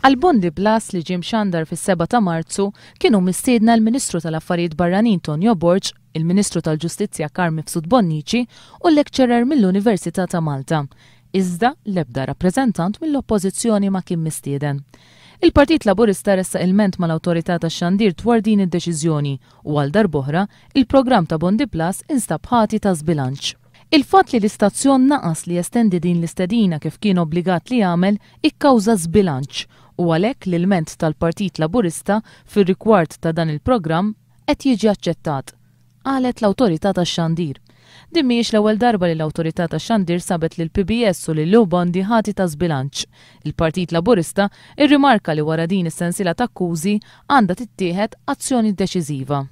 Għal-Bondi Blas li ġim xandar fis-7 ta' Marzu kienu mistiedna l-Ministru tal-Affarijiet Barranin Tonio Borġ, il-Ministru tal-Ġustizzja Karmi Fsud Bonnici u l-lekċerer mill-Università ta' Malta. Iżda l-ebda rappreżentant mill-Oppożizzjoni ma kien mistieden. Il-Partit Laburista ressa il-ment mal-autorità ta' xandir dwar din id-deċiżjoni u għal darboħra il-programm ta' Bondi Plus instab ħati ta' zbilanċ. Il-fat li l-istazzjon naqas li jestendi din l-istedina kif kien obbligat li jagħmel ikkawża zbilanċ u għalhekk l ment tal-Partit Laburista fir-rikward ta' dan il-programm qed jiġi aċċettat, qalet l-Awtorità tax-Xandir. Din mhijiex l-ewwel darba li l-awtorità ta' xandir sabet lil PBS u lil Lubandi ħati ta' zbilanċ. Il-Partit Laburista irrimarka li wara din is-sensiela ta' akkużi għandha tittieħed azzjoni deċiżiva.